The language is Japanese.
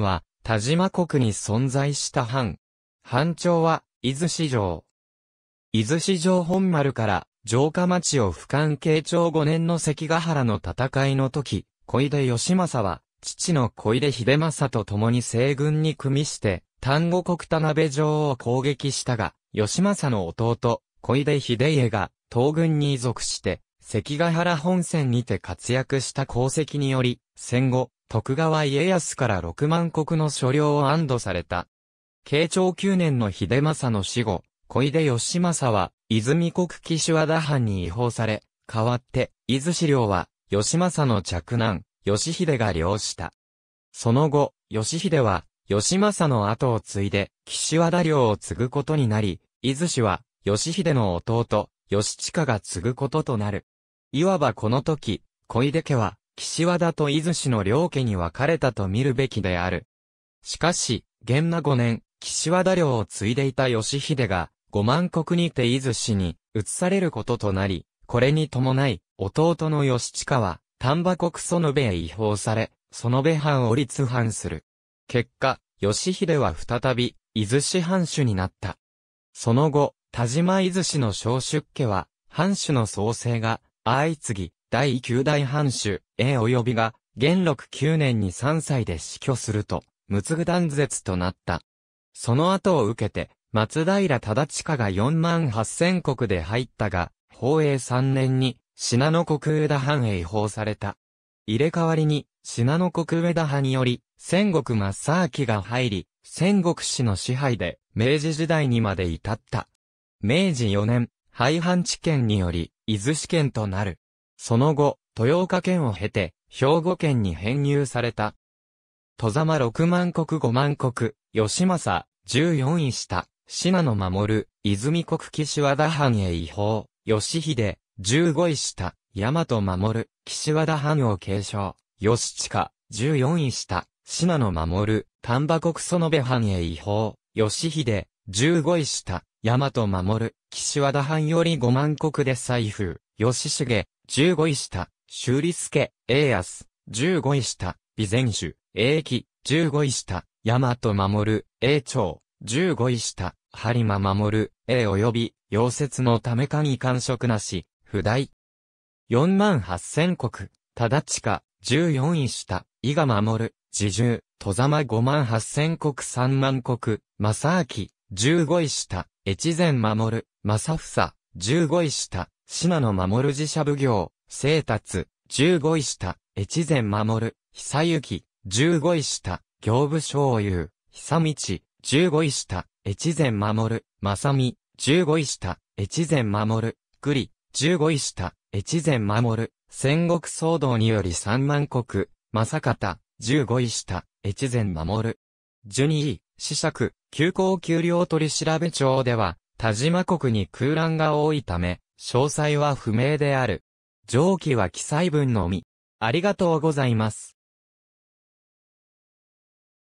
は、田島国に存在した藩。藩長は、伊豆市場。伊豆市場本丸から、城下町を俯瞰慶長5年の関ヶ原の戦いの時、小出義政は、父の小出秀政と共に西軍に組みして、丹後国田辺城を攻撃したが、義政の弟、小出秀家が、東軍に属して、関ヶ原本線にて活躍した功績により、戦後、徳川家康から六万国の所領を安堵された。慶長九年の秀政の死後、小出義政は、泉国岸和田藩に違法され、代わって、伊豆資料は、義政の嫡男、義秀が領した。その後、義秀は、義政の後を継いで、岸和田領を継ぐことになり、伊豆氏は、義秀の弟、義親が継ぐこととなる。いわばこの時、小出家は、岸和田と伊豆市の両家に分かれたと見るべきである。しかし、元和五年、岸和田領を継いでいた義秀が、五万国にて伊豆市に移されることとなり、これに伴い、弟の義親は、丹波国園部へ違法され、園部藩を立藩する。結果、義秀は再び、伊豆市藩主になった。その後、田島伊豆市の小出家は、藩主の創生が、相次ぎ、第九代藩主、A 及びが、元禄9年に3歳で死去すると、無具断絶となった。その後を受けて、松平忠親が4万8千国で入ったが、宝永3年に、信濃国枝藩へ移放された。入れ替わりに、信濃国枝派により、戦国正明が入り、戦国氏の支配で、明治時代にまで至った。明治4年、廃藩置県により、伊豆試験となる。その後、豊岡県を経て、兵庫県に編入された。戸様六万国五万国、吉政、十四位下、島野守、泉国岸和田藩へ移法、吉秀、十五位下、大和守、岸和田藩を継承、地近、十四位下、島野守、丹波国園部藩へ移法、吉秀、十五位下、大和守、岸和田藩より五万国で再封、吉重、15位下、修理助、栄安、15位下、備前主、栄紀、15位下、大和守、栄長、15位下、播磨守、栄及び、溶接のため神官職なし、不代。4万八千国、忠地下、14位下、伊賀守、自重、戸様ま5万八千国3万国、正明、15位下、越前守、正房、15位下、島の守寺社奉行、生達、十五位下、越前守、久行、十五位下、行部昭雄、久道、十五位下、越前守、正美、十五位下、越前守、栗、十五位下、越前守、戦国騒動により三万国、正方、十五位下、越前守。十二位、四尺、急行給料取調べ庁では、田島国に空欄が多いため、詳細は不明である。上記は記載文のみ。ありがとうございます。